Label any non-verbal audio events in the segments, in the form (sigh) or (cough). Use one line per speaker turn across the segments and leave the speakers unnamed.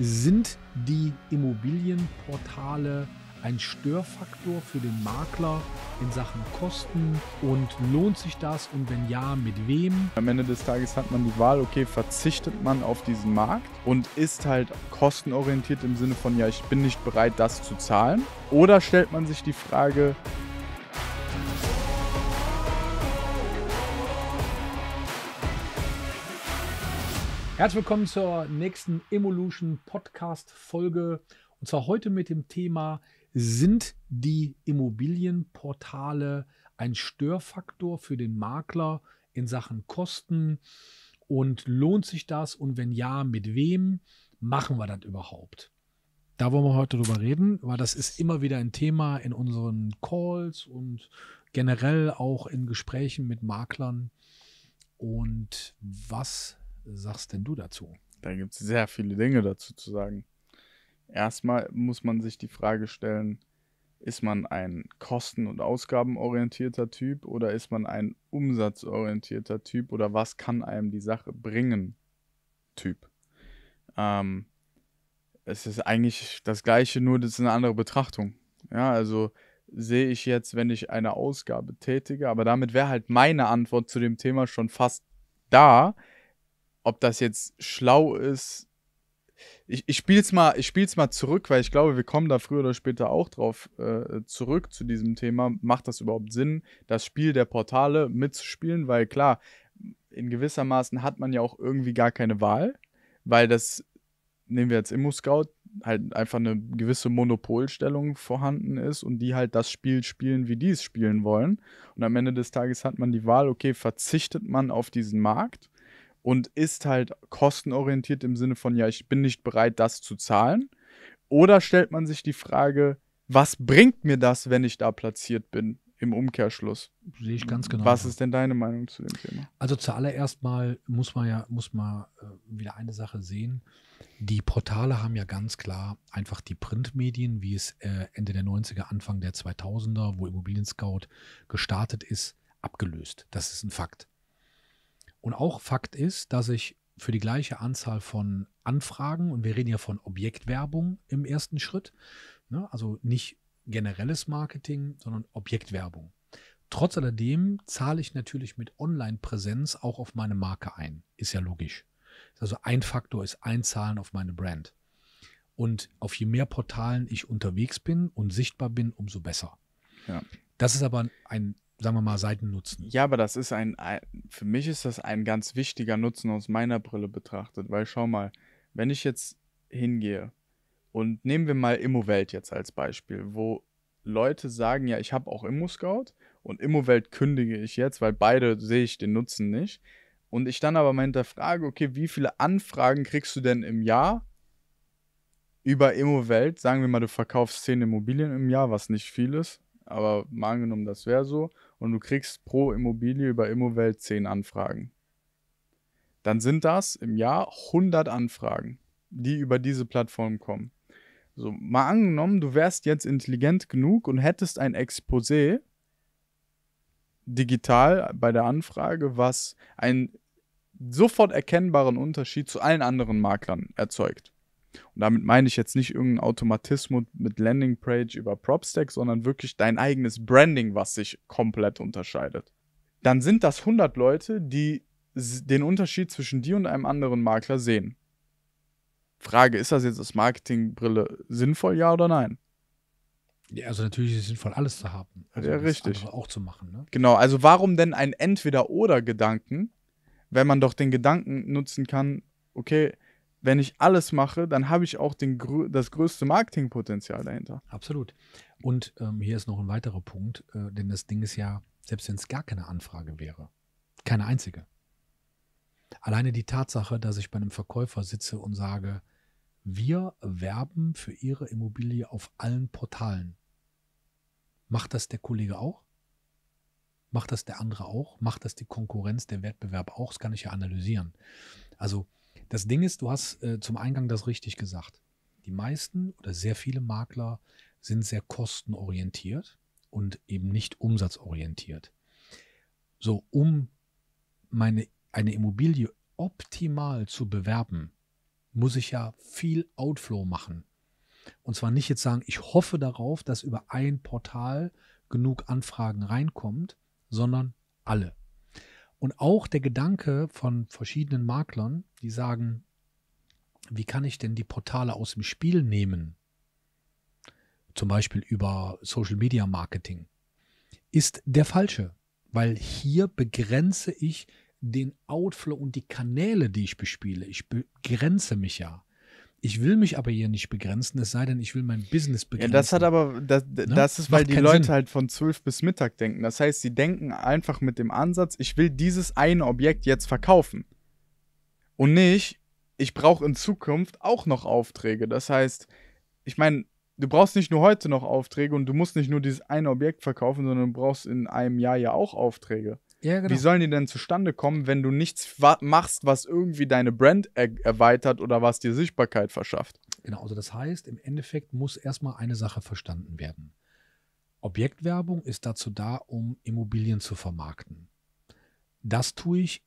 Sind die Immobilienportale ein Störfaktor für
den Makler in Sachen
Kosten und lohnt sich das und wenn ja, mit
wem? Am Ende des Tages hat man die Wahl, okay, verzichtet man auf diesen Markt und ist halt kostenorientiert im Sinne von, ja, ich bin nicht bereit, das zu zahlen oder stellt man sich die Frage,
Herzlich willkommen zur nächsten Evolution Podcast Folge. Und zwar heute mit dem Thema: Sind die Immobilienportale ein Störfaktor für den Makler in Sachen Kosten? Und lohnt sich das? Und wenn ja, mit wem machen wir das überhaupt? Da wollen wir heute drüber reden, weil das ist immer wieder ein Thema in unseren Calls und generell auch in Gesprächen mit Maklern. Und was sagst denn du dazu?
Da gibt es sehr viele Dinge dazu zu sagen. Erstmal muss man sich die Frage stellen, ist man ein kosten- und ausgabenorientierter Typ oder ist man ein umsatzorientierter Typ oder was kann einem die Sache bringen? Typ. Ähm, es ist eigentlich das gleiche, nur das ist eine andere Betrachtung. Ja, also sehe ich jetzt, wenn ich eine Ausgabe tätige, aber damit wäre halt meine Antwort zu dem Thema schon fast da, ob das jetzt schlau ist. Ich, ich spiele es mal, mal zurück, weil ich glaube, wir kommen da früher oder später auch drauf äh, zurück zu diesem Thema. Macht das überhaupt Sinn, das Spiel der Portale mitzuspielen? Weil klar, in gewisser Maßen hat man ja auch irgendwie gar keine Wahl, weil das, nehmen wir jetzt Immo-Scout, halt einfach eine gewisse Monopolstellung vorhanden ist und die halt das Spiel spielen, wie die es spielen wollen. Und am Ende des Tages hat man die Wahl, okay, verzichtet man auf diesen Markt und ist halt kostenorientiert im Sinne von, ja, ich bin nicht bereit, das zu zahlen? Oder stellt man sich die Frage, was bringt mir das, wenn ich da platziert bin? Im Umkehrschluss. Sehe ich ganz genau. Was ist denn deine Meinung zu dem Thema? Also
zuallererst mal muss man ja, muss man äh, wieder eine Sache sehen. Die Portale haben ja ganz klar einfach die Printmedien, wie es äh, Ende der 90er, Anfang der 2000er, wo Immobilien Scout gestartet ist, abgelöst. Das ist ein Fakt. Und auch Fakt ist, dass ich für die gleiche Anzahl von Anfragen, und wir reden ja von Objektwerbung im ersten Schritt, ne, also nicht generelles Marketing, sondern Objektwerbung. Trotz alledem zahle ich natürlich mit Online-Präsenz auch auf meine Marke ein. Ist ja logisch. Also ein Faktor ist Einzahlen auf meine Brand. Und auf je mehr Portalen ich unterwegs bin und sichtbar bin, umso besser. Ja. Das ist aber ein sagen wir mal, Seitennutzen.
Ja, aber das ist ein, für mich ist das ein ganz wichtiger Nutzen aus meiner Brille betrachtet, weil schau mal, wenn ich jetzt hingehe und nehmen wir mal Immowelt jetzt als Beispiel, wo Leute sagen, ja, ich habe auch Immo-Scout und Immowelt kündige ich jetzt, weil beide sehe ich den Nutzen nicht. Und ich dann aber mal hinterfrage, okay, wie viele Anfragen kriegst du denn im Jahr über Immowelt? Sagen wir mal, du verkaufst zehn Immobilien im Jahr, was nicht viel ist aber mal angenommen, das wäre so, und du kriegst pro Immobilie über Immowelt 10 Anfragen. Dann sind das im Jahr 100 Anfragen, die über diese Plattform kommen. So, mal angenommen, du wärst jetzt intelligent genug und hättest ein Exposé digital bei der Anfrage, was einen sofort erkennbaren Unterschied zu allen anderen Maklern erzeugt. Und damit meine ich jetzt nicht irgendeinen Automatismus mit Landingpage über Propstack, sondern wirklich dein eigenes Branding, was sich komplett unterscheidet. Dann sind das 100 Leute, die den Unterschied zwischen dir und einem anderen Makler sehen. Frage, ist das jetzt als Marketingbrille sinnvoll, ja oder nein?
Ja, also natürlich ist es sinnvoll, alles zu
haben. Also ja, richtig. Auch zu machen. Ne? Genau, also warum denn ein Entweder-Oder-Gedanken, wenn man doch den Gedanken nutzen kann, okay, wenn ich alles mache, dann habe ich auch den, das größte Marketingpotenzial dahinter. Absolut. Und ähm, hier ist noch ein
weiterer Punkt, äh, denn das Ding ist ja, selbst wenn es gar keine Anfrage wäre, keine einzige. Alleine die Tatsache, dass ich bei einem Verkäufer sitze und sage, wir werben für Ihre Immobilie auf allen Portalen. Macht das der Kollege auch? Macht das der andere auch? Macht das die Konkurrenz, der Wettbewerb auch? Das kann ich ja analysieren. Also das Ding ist, du hast äh, zum Eingang das richtig gesagt. Die meisten oder sehr viele Makler sind sehr kostenorientiert und eben nicht umsatzorientiert. So, um meine, eine Immobilie optimal zu bewerben, muss ich ja viel Outflow machen. Und zwar nicht jetzt sagen, ich hoffe darauf, dass über ein Portal genug Anfragen reinkommt, sondern alle. Und auch der Gedanke von verschiedenen Maklern, die sagen, wie kann ich denn die Portale aus dem Spiel nehmen? Zum Beispiel über Social Media Marketing, ist der falsche, weil hier begrenze ich den Outflow und die Kanäle, die ich bespiele. Ich begrenze mich ja. Ich will mich aber hier nicht begrenzen, es sei denn, ich will mein Business begrenzen. Ja, das hat aber, das, ne? das ist, weil Macht die Leute Sinn.
halt von 12 bis Mittag denken. Das heißt, sie denken einfach mit dem Ansatz, ich will dieses eine Objekt jetzt verkaufen. Und nicht, ich brauche in Zukunft auch noch Aufträge. Das heißt, ich meine, du brauchst nicht nur heute noch Aufträge und du musst nicht nur dieses eine Objekt verkaufen, sondern du brauchst in einem Jahr ja auch Aufträge. Ja, genau. Wie sollen die denn zustande kommen, wenn du nichts wa machst, was irgendwie deine Brand er erweitert oder was dir Sichtbarkeit verschafft?
Genau, also das heißt, im Endeffekt muss erstmal eine Sache verstanden werden.
Objektwerbung
ist dazu da, um Immobilien zu vermarkten. Das tue ich,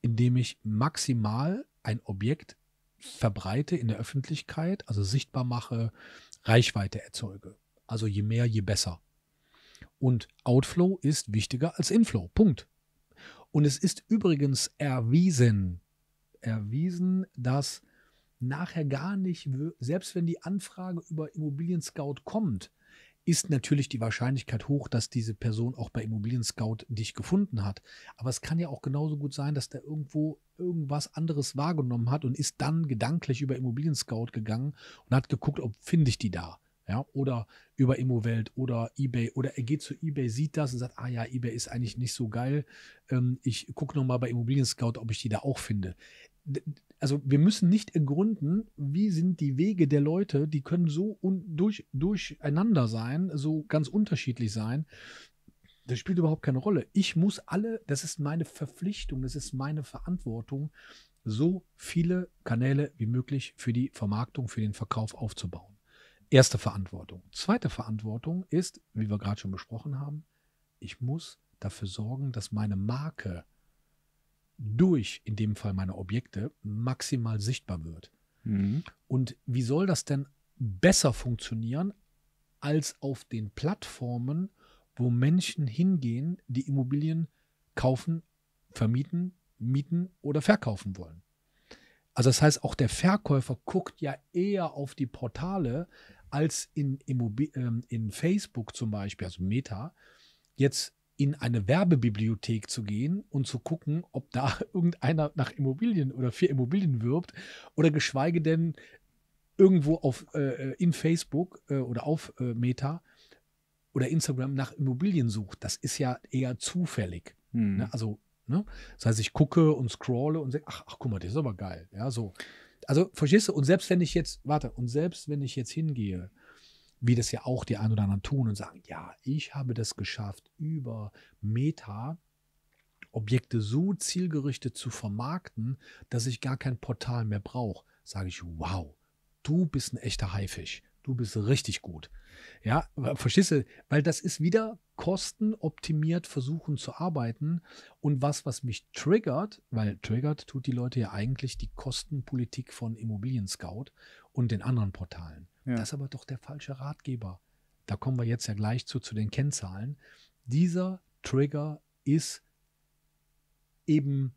indem ich maximal ein Objekt verbreite in der Öffentlichkeit, also sichtbar mache, Reichweite erzeuge. Also je mehr, je besser. Und Outflow ist wichtiger als Inflow. Punkt. Und es ist übrigens erwiesen, erwiesen, dass nachher gar nicht, selbst wenn die Anfrage über Immobilien Scout kommt, ist natürlich die Wahrscheinlichkeit hoch, dass diese Person auch bei Immobilien Scout dich gefunden hat. Aber es kann ja auch genauso gut sein, dass der irgendwo irgendwas anderes wahrgenommen hat und ist dann gedanklich über Immobilien Scout gegangen und hat geguckt, ob finde ich die da ja, oder über Immowelt oder eBay oder er geht zu eBay, sieht das und sagt, ah ja, eBay ist eigentlich nicht so geil. Ähm, ich gucke nochmal bei Immobilien Scout, ob ich die da auch finde. Also wir müssen nicht ergründen, wie sind die Wege der Leute, die können so durch, durcheinander sein, so ganz unterschiedlich sein. Das spielt überhaupt keine Rolle. Ich muss alle, das ist meine Verpflichtung, das ist meine Verantwortung, so viele Kanäle wie möglich für die Vermarktung, für den Verkauf aufzubauen. Erste Verantwortung. Zweite Verantwortung ist, wie wir gerade schon besprochen haben, ich muss dafür sorgen, dass meine Marke durch, in dem Fall meine Objekte, maximal sichtbar wird. Mhm. Und wie soll das denn besser funktionieren als auf den Plattformen, wo Menschen hingehen, die Immobilien kaufen, vermieten, mieten oder verkaufen wollen? Also das heißt, auch der Verkäufer guckt ja eher auf die Portale als in, Immobil ähm, in Facebook zum Beispiel, also Meta, jetzt in eine Werbebibliothek zu gehen und zu gucken, ob da (laughs) irgendeiner nach Immobilien oder für Immobilien wirbt oder geschweige denn irgendwo auf, äh, in Facebook äh, oder auf äh, Meta oder Instagram nach Immobilien sucht. Das ist ja eher zufällig. Hm. Ne? Also, ne? das heißt, ich gucke und scrolle und sehe, ach, ach, guck mal, das ist aber geil. Ja, so also verstehst du, und selbst wenn ich jetzt, warte, und selbst wenn ich jetzt hingehe, wie das ja auch die ein oder anderen tun und sagen, ja, ich habe das geschafft, über Meta Objekte so zielgerichtet zu vermarkten, dass ich gar kein Portal mehr brauche, sage ich, wow, du bist ein echter Haifisch du bist richtig gut. Ja, verstehst du? Weil das ist wieder kostenoptimiert versuchen zu arbeiten und was, was mich triggert, weil triggert tut die Leute ja eigentlich die Kostenpolitik von Immobilien Scout und den anderen Portalen. Ja. Das ist aber doch der falsche Ratgeber. Da kommen wir jetzt ja gleich zu, zu den Kennzahlen. Dieser Trigger ist eben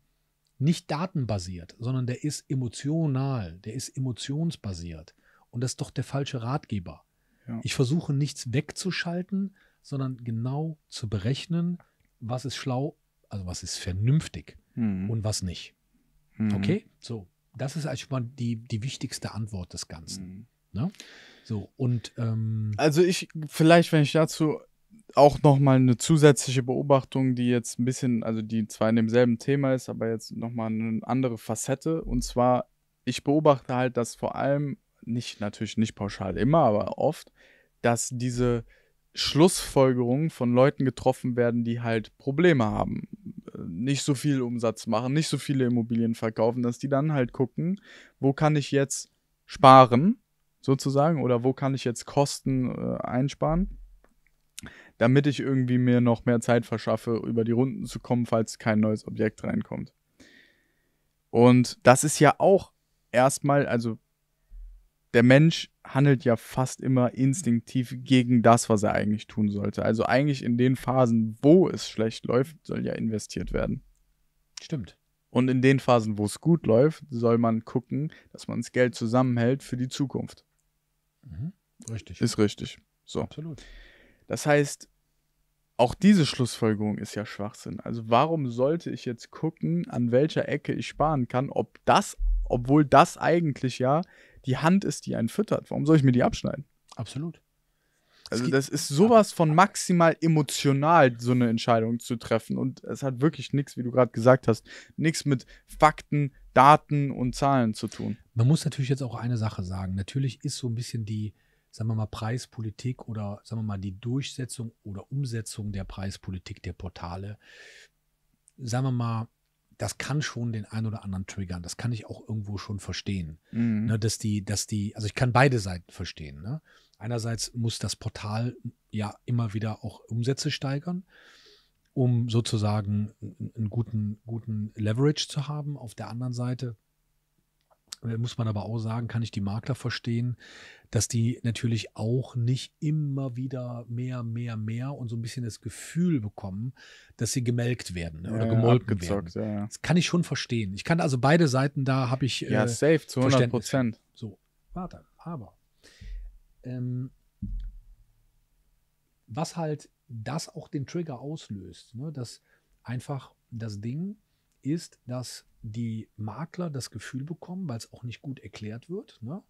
nicht datenbasiert, sondern der ist emotional, der ist emotionsbasiert. Und das ist doch der falsche Ratgeber. Ja. Ich versuche nichts wegzuschalten, sondern genau zu berechnen, was ist schlau, also was ist vernünftig mhm. und was nicht. Mhm. Okay? So, das ist eigentlich mal die, die wichtigste Antwort des Ganzen. Mhm. Ne? So, und ähm,
also ich, vielleicht, wenn ich dazu auch nochmal eine zusätzliche Beobachtung, die jetzt ein bisschen, also die zwar in demselben Thema ist, aber jetzt nochmal eine andere Facette. Und zwar, ich beobachte halt, dass vor allem nicht natürlich nicht pauschal immer, aber oft, dass diese Schlussfolgerungen von Leuten getroffen werden, die halt Probleme haben, äh, nicht so viel Umsatz machen, nicht so viele Immobilien verkaufen, dass die dann halt gucken, wo kann ich jetzt sparen, sozusagen, oder wo kann ich jetzt Kosten äh, einsparen, damit ich irgendwie mir noch mehr Zeit verschaffe, über die Runden zu kommen, falls kein neues Objekt reinkommt. Und das ist ja auch erstmal, also der Mensch handelt ja fast immer instinktiv gegen das, was er eigentlich tun sollte. Also eigentlich in den Phasen, wo es schlecht läuft, soll ja investiert werden. Stimmt. Und in den Phasen, wo es gut läuft, soll man gucken, dass man das Geld zusammenhält für die Zukunft. Mhm. Richtig. Ist richtig. So. Absolut. Das heißt, auch diese Schlussfolgerung ist ja Schwachsinn. Also warum sollte ich jetzt gucken, an welcher Ecke ich sparen kann, ob das, obwohl das eigentlich ja die Hand ist, die einen füttert. Warum soll ich mir die abschneiden? Absolut. Also das ist sowas von maximal emotional, so eine Entscheidung zu treffen. Und es hat wirklich nichts, wie du gerade gesagt hast, nichts mit Fakten, Daten und Zahlen zu tun.
Man muss natürlich jetzt auch eine Sache sagen. Natürlich ist so ein bisschen die, sagen wir mal, Preispolitik oder sagen wir mal die Durchsetzung oder Umsetzung der Preispolitik der Portale, sagen wir mal, das kann schon den einen oder anderen triggern. Das kann ich auch irgendwo schon verstehen. Mhm. Ne, dass die, dass die, also ich kann beide Seiten verstehen. Ne? Einerseits muss das Portal ja immer wieder auch Umsätze steigern, um sozusagen einen guten, guten Leverage zu haben. Auf der anderen Seite äh, muss man aber auch sagen, kann ich die Makler verstehen, dass die natürlich auch nicht immer wieder mehr, mehr, mehr und so ein bisschen das Gefühl bekommen, dass sie gemelkt werden ne, oder ja, gemolken werden. Ja, ja. Das kann ich schon verstehen. Ich kann also beide Seiten da habe ich. Ja, äh, safe zu 100
Prozent. So,
warte, aber. Ähm, was halt das auch den Trigger auslöst, ne, dass einfach das Ding ist, dass die Makler das Gefühl bekommen, weil es auch nicht gut erklärt wird, ne?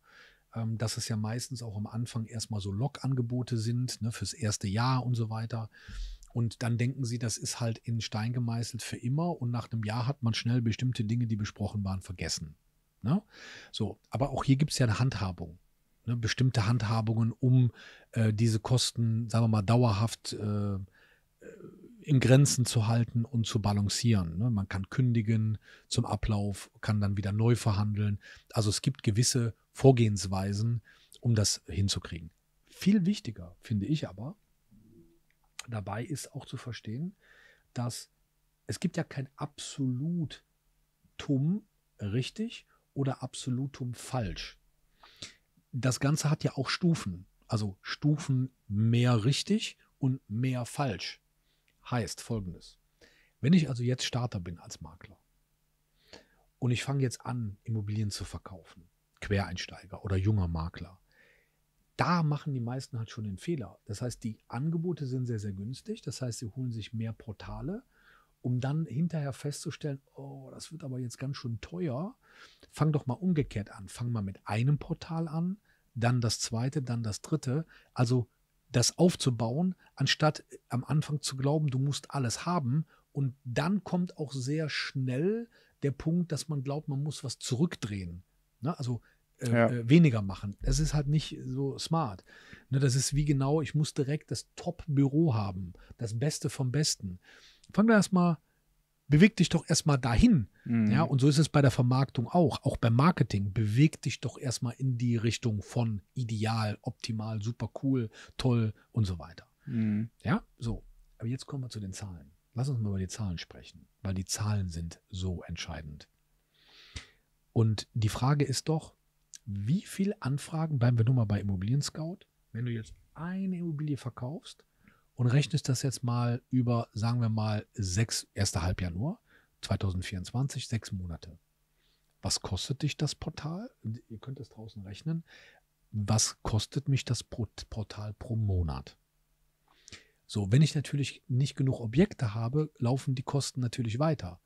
ähm, dass es ja meistens auch am Anfang erstmal so Lockangebote sind ne, fürs erste Jahr und so weiter. Und dann denken sie, das ist halt in Stein gemeißelt für immer und nach einem Jahr hat man schnell bestimmte Dinge, die besprochen waren, vergessen. Ne? So, aber auch hier gibt es ja eine Handhabung. Ne? Bestimmte Handhabungen, um äh, diese Kosten, sagen wir mal, dauerhaft äh, äh im Grenzen zu halten und zu balancieren. Ne? Man kann kündigen zum Ablauf, kann dann wieder neu verhandeln. Also es gibt gewisse Vorgehensweisen, um das hinzukriegen. Viel wichtiger finde ich aber, dabei ist auch zu verstehen, dass es gibt ja kein Absolutum richtig oder Absolutum falsch. Das Ganze hat ja auch Stufen. Also Stufen mehr richtig und mehr falsch. Heißt folgendes. Wenn ich also jetzt Starter bin als Makler und ich fange jetzt an, Immobilien zu verkaufen, Quereinsteiger oder junger Makler, da machen die meisten halt schon den Fehler. Das heißt, die Angebote sind sehr, sehr günstig. Das heißt, sie holen sich mehr Portale, um dann hinterher festzustellen, oh, das wird aber jetzt ganz schön teuer. Fang doch mal umgekehrt an. Fang mal mit einem Portal an, dann das zweite, dann das dritte. Also das aufzubauen, anstatt äh, am Anfang zu glauben, du musst alles haben. Und dann kommt auch sehr schnell der Punkt, dass man glaubt, man muss was zurückdrehen. Ne? Also äh, ja. äh, weniger machen. Das ist halt nicht so smart. Ne, das ist wie genau, ich muss direkt das Top-Büro haben, das Beste vom Besten. Fangen wir erstmal an beweg dich doch erstmal dahin. Mhm. Ja, und so ist es bei der Vermarktung auch, auch beim Marketing. Beweg dich doch erstmal in die Richtung von ideal, optimal, super cool, toll und so weiter. Mhm. Ja, so. Aber jetzt kommen wir zu den Zahlen. Lass uns mal über die Zahlen sprechen, weil die Zahlen sind so entscheidend. Und die Frage ist doch, wie viele Anfragen, bleiben wir nun mal bei Immobilien Scout, wenn du jetzt eine Immobilie verkaufst, und rechnest das jetzt mal über, sagen wir mal, sechs, erste halb Januar 2024, sechs Monate. Was kostet dich das Portal? Ihr könnt es draußen rechnen. Was kostet mich das Portal pro Monat? So, wenn ich natürlich nicht genug Objekte habe, laufen die Kosten natürlich weiter.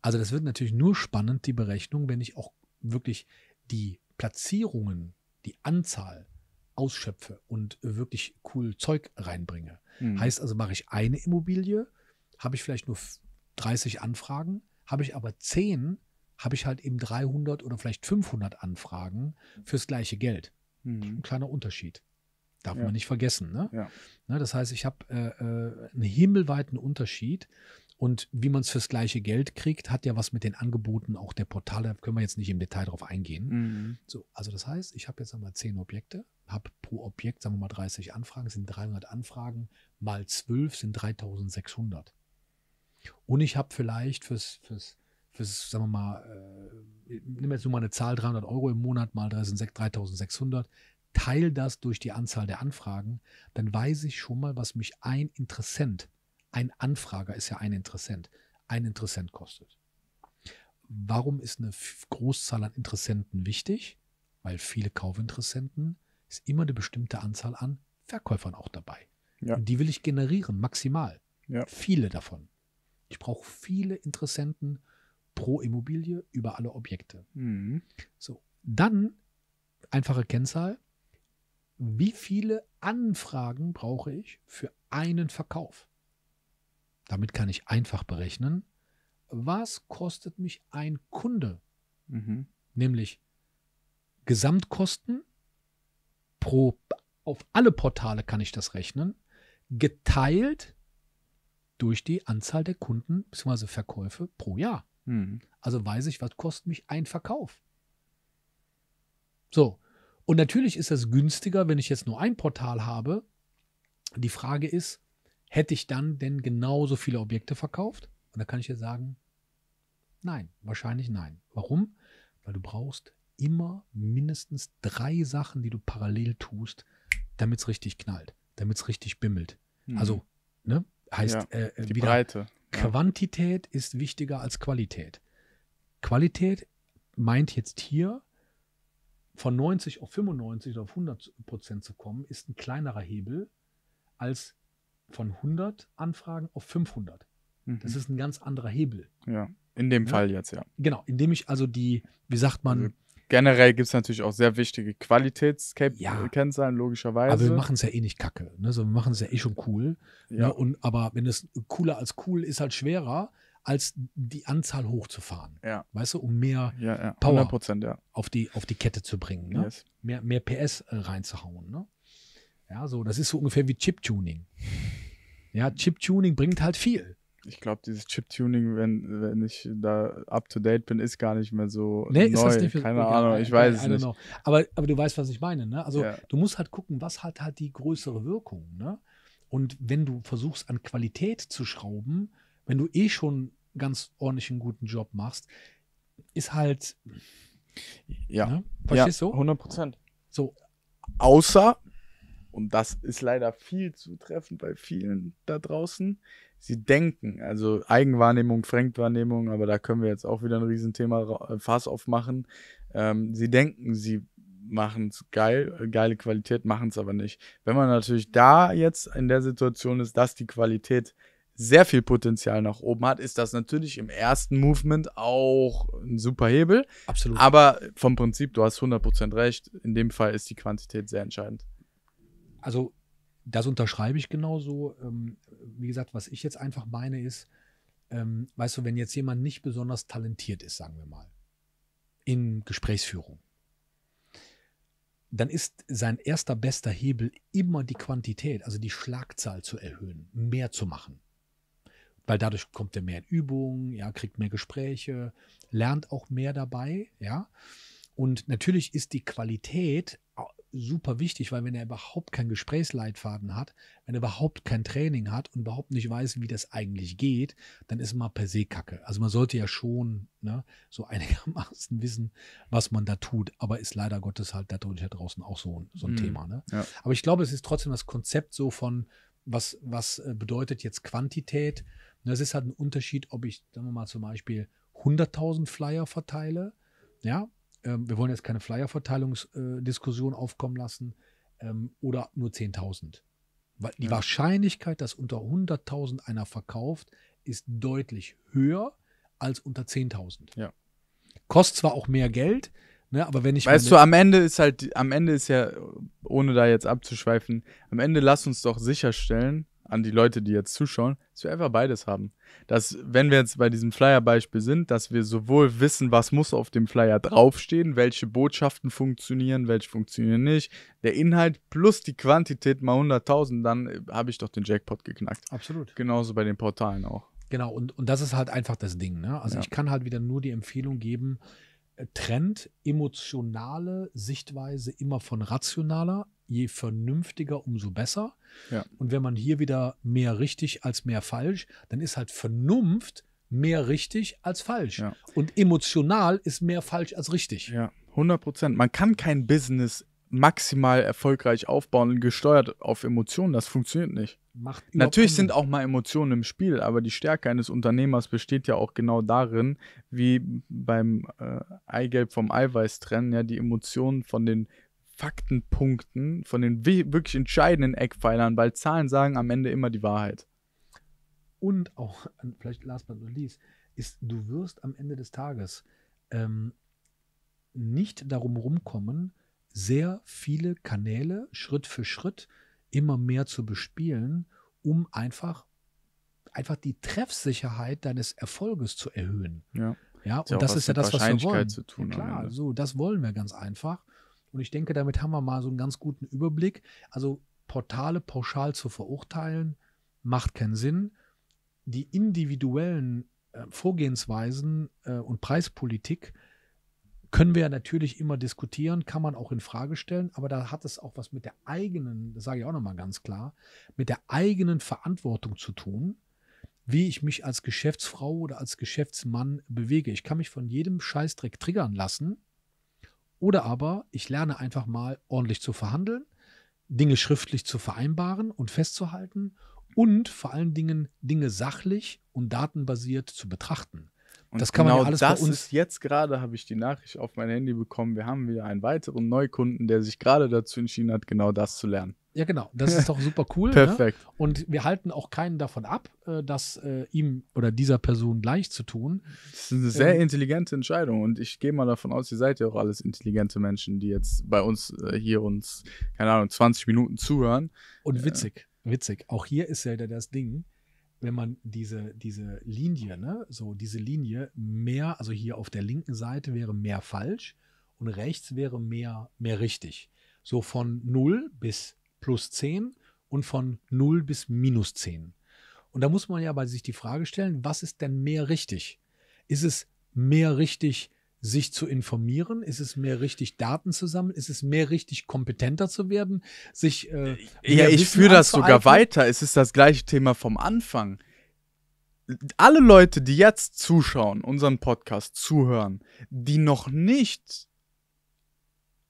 Also das wird natürlich nur spannend, die Berechnung, wenn ich auch wirklich die Platzierungen, die Anzahl ausschöpfe und wirklich cool Zeug reinbringe. Mhm. Heißt also, mache ich eine Immobilie, habe ich vielleicht nur 30 Anfragen, habe ich aber 10, habe ich halt eben 300 oder vielleicht 500 Anfragen fürs gleiche Geld. Mhm. Ein kleiner Unterschied. Darf ja. man nicht vergessen. Ne? Ja. Ne, das heißt, ich habe äh, äh, einen himmelweiten Unterschied. Und wie man es fürs gleiche Geld kriegt, hat ja was mit den Angeboten auch der Portale, Da können wir jetzt nicht im Detail drauf eingehen. Mhm. So, also das heißt, ich habe jetzt einmal zehn Objekte, habe pro Objekt, sagen wir mal 30 Anfragen, sind 300 Anfragen, mal 12 sind 3600. Und ich habe vielleicht fürs, fürs, fürs, sagen wir mal, äh, nimm jetzt nur mal eine Zahl, 300 Euro im Monat mal 3600, teile das durch die Anzahl der Anfragen, dann weiß ich schon mal, was mich ein Interessent, ein Anfrager ist ja ein Interessent, ein Interessent kostet. Warum ist eine Großzahl an Interessenten wichtig? Weil viele Kaufinteressenten ist immer eine bestimmte Anzahl an Verkäufern auch dabei. Ja. Und die will ich generieren, maximal. Ja. Viele davon. Ich brauche viele Interessenten pro Immobilie über alle Objekte. Mhm. So, dann einfache Kennzahl. Wie viele Anfragen brauche ich für einen Verkauf? Damit kann ich einfach berechnen, was kostet mich ein Kunde? Mhm. Nämlich Gesamtkosten pro, auf alle Portale kann ich das rechnen, geteilt durch die Anzahl der Kunden bzw. Verkäufe pro Jahr. Mhm. Also weiß ich, was kostet mich ein Verkauf. So. Und natürlich ist das günstiger, wenn ich jetzt nur ein Portal habe. Die Frage ist, hätte ich dann denn genauso viele Objekte verkauft? Und da kann ich jetzt sagen, nein, wahrscheinlich nein. Warum? Weil du brauchst immer mindestens drei Sachen, die du parallel tust, damit es richtig knallt, damit es richtig bimmelt. Mhm. Also, ne? Heißt ja, äh, äh die wieder, Breite. Quantität ist wichtiger als Qualität. Qualität meint jetzt hier, von 90 auf 95 oder auf 100 Prozent zu kommen, ist ein kleinerer Hebel als von 100 Anfragen auf 500. Mhm. Das ist ein ganz anderer Hebel.
Ja, in dem ja? Ne? Fall jetzt, ja.
Genau, indem ich also die, wie sagt man, also
Generell gibt es natürlich auch sehr wichtige Qualitätskennzahlen, ja. Äh, logischerweise. Aber wir machen es
ja eh nicht kacke. Ne? So, wir machen es ja eh schon cool. Ne? Ja. Ne? Und, aber wenn es cooler als cool ist, halt schwerer, als die Anzahl hochzufahren. Ja. Weißt du, um mehr ja, Power Auf, die, auf die Kette zu bringen. Ne? Yes. Mehr, mehr PS äh, reinzuhauen. Ne? Ja, so, das ist so ungefähr wie Chip-Tuning. Ja,
Chip-Tuning bringt halt viel ich glaube, dieses Chip-Tuning, wenn, wenn ich da up to date bin, ist gar nicht mehr so. Nee, neu. ist das nicht Keine okay, Ahnung, ich weiß es nicht. Know.
Aber, aber du weißt, was ich meine. Ne? Also, ja. du musst halt gucken, was hat halt die größere Wirkung. Ne? Und wenn du versuchst, an Qualität zu schrauben, wenn du eh schon ganz ordentlich einen guten Job machst, ist halt.
Ja. Ne? Verstehst ja, du? 100 Prozent. So. Außer und das ist leider viel zutreffend bei vielen da draußen, sie denken, also Eigenwahrnehmung, Fremdwahrnehmung, aber da können wir jetzt auch wieder ein Riesenthema äh, Fass aufmachen, ähm, sie denken, sie machen es geil, äh, geile Qualität, machen es aber nicht. Wenn man natürlich da jetzt in der Situation ist, dass die Qualität sehr viel Potenzial nach oben hat, ist das natürlich im ersten Movement auch ein super Hebel. Absolut. Aber vom Prinzip, du hast 100% recht, in dem Fall ist die Quantität sehr entscheidend also das unterschreibe ich genauso. Ähm,
wie gesagt, was ich jetzt einfach meine ist, ähm, weißt du, wenn jetzt jemand nicht besonders talentiert ist, sagen wir mal, in Gesprächsführung, dann ist sein erster bester Hebel immer die Quantität, also die Schlagzahl zu erhöhen, mehr zu machen. Weil dadurch kommt er mehr in Übungen, ja, kriegt mehr Gespräche, lernt auch mehr dabei, ja. Und natürlich ist die Qualität äh, super wichtig, weil wenn er überhaupt keinen Gesprächsleitfaden hat, wenn er überhaupt kein Training hat und überhaupt nicht weiß, wie das eigentlich geht, dann ist man per se Kacke. Also man sollte ja schon ne, so (laughs) einigermaßen wissen, was man da tut, aber ist leider Gottes halt dadurch ja draußen auch so, so ein mm, Thema. Ne? Ja. Aber ich glaube, es ist trotzdem das Konzept so von, was, was äh, bedeutet jetzt Quantität? Und das ist halt ein Unterschied, ob ich, sagen wir mal zum Beispiel, 100.000 Flyer verteile, ja, ähm, wir wollen jetzt keine Flyer-Verteilungsdiskussion äh, aufkommen lassen ähm, oder nur 10.000. Weil die ja. Wahrscheinlichkeit, dass unter 100.000 einer verkauft, ist deutlich höher als unter 10.000.
Ja. Kostet zwar auch mehr Geld, ne, aber wenn ich. Weißt meine, du, am Ende ist halt, am Ende ist ja, ohne da jetzt abzuschweifen, am Ende lass uns doch sicherstellen, an die Leute, die jetzt zuschauen, dass wir einfach beides haben. Dass, wenn wir jetzt bei diesem Flyer-Beispiel sind, dass wir sowohl wissen, was muss auf dem Flyer draufstehen, welche Botschaften funktionieren, welche funktionieren nicht, der Inhalt plus die Quantität mal 100.000, dann äh, habe ich doch den Jackpot geknackt. Absolut. Genauso bei den Portalen auch.
Genau, und, und das ist halt einfach das Ding. Ne? Also ja. ich kann halt wieder nur die Empfehlung geben, äh, trennt emotionale Sichtweise immer von rationaler je vernünftiger, umso besser. Ja. Und wenn man hier wieder mehr richtig als mehr falsch, dann ist halt Vernunft mehr richtig als falsch. Ja. Und
emotional ist mehr falsch als richtig. Ja, 100 Prozent. Man kann kein Business maximal erfolgreich aufbauen, gesteuert auf Emotionen. Das funktioniert nicht. Natürlich sind auch mal Emotionen im Spiel, aber die Stärke eines Unternehmers besteht ja auch genau darin, wie beim äh, Eigelb vom Eiweiß trennen, ja, die Emotionen von den Faktenpunkten, von den wirklich entscheidenden Eckpfeilern, weil Zahlen sagen am Ende immer die Wahrheit.
Und auch, vielleicht last but not least, ist, du wirst am Ende des Tages ähm, nicht darum rumkommen, sehr viele Kanäle Schritt für Schritt immer mehr zu bespielen, um einfach, einfach die Treffsicherheit deines Erfolges zu erhöhen. Ja, ja und das ist ja das, was wir wollen. Zu tun ja, klar, so, das wollen wir ganz einfach. Und ich denke, damit haben wir mal so einen ganz guten Überblick. Also Portale pauschal zu verurteilen, macht keinen Sinn. Die individuellen äh, Vorgehensweisen äh, und Preispolitik können wir ja natürlich immer diskutieren, kann man auch in Frage stellen, aber da hat es auch was mit der eigenen, das sage ich auch nochmal ganz klar, mit der eigenen Verantwortung zu tun, wie ich mich als Geschäftsfrau oder als Geschäftsmann bewege. Ich kann mich von jedem Scheißdreck triggern lassen oder aber ich lerne einfach mal ordentlich zu verhandeln, Dinge schriftlich zu vereinbaren und festzuhalten und vor allen Dingen Dinge sachlich und datenbasiert zu betrachten. Und das kann genau man ja genau alles das bei uns. Ist
jetzt gerade habe ich die Nachricht auf mein Handy bekommen. Wir haben wieder einen weiteren Neukunden, der sich gerade dazu entschieden hat, genau das zu lernen.
Ja, genau. Das ist doch super cool. (laughs) Ne? Perfekt. Ne? Und wir halten auch keinen davon ab, äh, das äh, ihm oder dieser Person gleich zu tun. Das ist eine sehr ähm,
intelligente Entscheidung und ich gehe mal davon aus, ihr seid ja auch alles intelligente Menschen, die jetzt bei uns äh, hier uns, keine Ahnung, 20 Minuten zuhören. Und witzig,
äh, witzig. Auch hier ist ja das Ding, wenn
man diese, diese Linie, ne, so diese Linie mehr, also hier auf
der linken Seite wäre mehr falsch und rechts wäre mehr, mehr richtig. So von 0 bis plus 10 und von 0 bis minus 10. Und da muss man ja bei sich die Frage stellen, was ist denn mehr richtig? Ist es mehr richtig, sich zu informieren? Ist es mehr richtig, Daten zu sammeln? Ist es mehr richtig, kompetenter zu werden?
Sich, äh, äh ja, ich führe das sogar weiter. Es ist das gleiche Thema vom Anfang. Alle Leute, die jetzt zuschauen, unseren Podcast zuhören, die noch nicht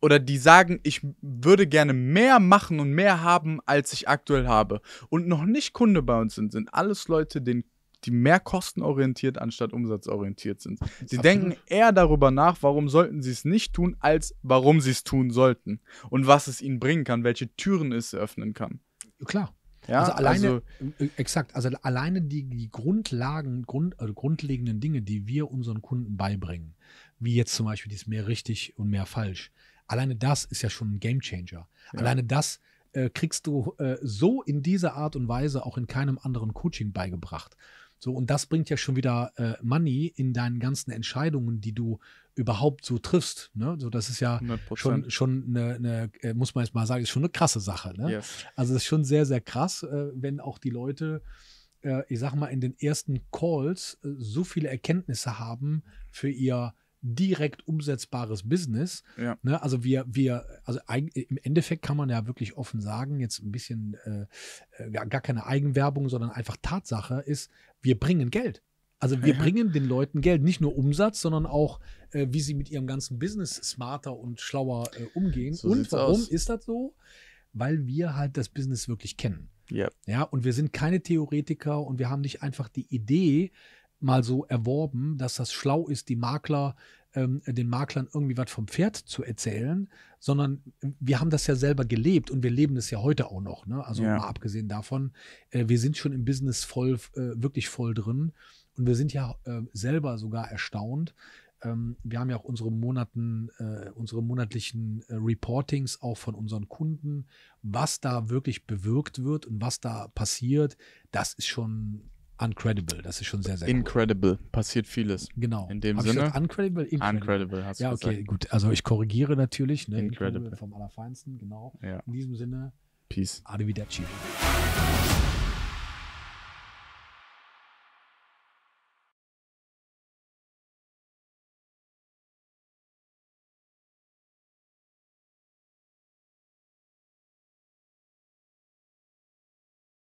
oder die sagen, ich würde gerne mehr machen und mehr haben, als ich aktuell habe und noch nicht Kunde bei uns sind, sind alles Leute, denen die mehr kostenorientiert anstatt umsatzorientiert sind. Sie Absolut. denken eher darüber nach, warum sollten sie es nicht tun, als warum sie es tun sollten und was es ihnen bringen kann, welche Türen es öffnen kann.
Klar. Ja, also alleine, also, äh, exakt, also alleine die, die Grundlagen, Grund, also grundlegenden Dinge, die wir unseren Kunden beibringen, wie jetzt zum Beispiel dieses mehr richtig und mehr falsch, Alleine das ist ja schon ein Gamechanger. Ja. Alleine das äh, kriegst du äh, so in dieser Art und Weise auch in keinem anderen Coaching beigebracht. So, und das bringt ja schon wieder äh, Money in deinen ganzen Entscheidungen, die du überhaupt so triffst. Ne? So, das ist ja 100%. schon, schon eine, eine, äh, muss man jetzt mal sagen, ist schon eine krasse Sache. Ne? Yes. Also es ist schon sehr, sehr krass, äh, wenn auch die Leute, äh, ich sag mal, in den ersten Calls so viele Erkenntnisse haben für ihr direkt umsetzbares Business. Ja. Ne? Also wir, wir, also im Endeffekt kann man ja wirklich offen sagen, jetzt ein bisschen äh, äh, gar keine Eigenwerbung, sondern einfach Tatsache ist, wir bringen Geld. Also wir bringen den Leuten Geld, nicht nur Umsatz, sondern auch, äh, wie sie mit ihrem ganzen Business smarter und schlauer äh, umgehen. So und warum aus. ist das so? Weil wir halt das Business wirklich kennen. Yep. Ja, und wir sind keine Theoretiker und wir haben nicht einfach die Idee, mal so erworben, dass das schlau ist, die Makler ähm, den Maklern irgendwie was vom Pferd zu erzählen, sondern wir haben das ja selber gelebt und wir leben es ja heute auch noch. Ne? Also ja. mal abgesehen davon, äh, wir sind schon im Business voll, äh, wirklich voll drin und wir sind ja äh, selber sogar erstaunt. Ähm, wir haben ja auch unsere Monaten, äh, unsere monatlichen äh, Reportings auch von unseren Kunden, was da wirklich bewirkt wird und was da passiert. Das ist schon Uncredible, das ist schon sehr, sehr
Incredible, cool. passiert vieles. Genau. In dem Hab Sinne. Uncredible? Incredible. Uncredible hast du Ja, okay, gesagt. gut. Also ich
korrigiere natürlich. Ne? Incredible. Incredible. Vom Allerfeinsten, genau. Ja. In diesem Sinne. Peace. Arrivederci.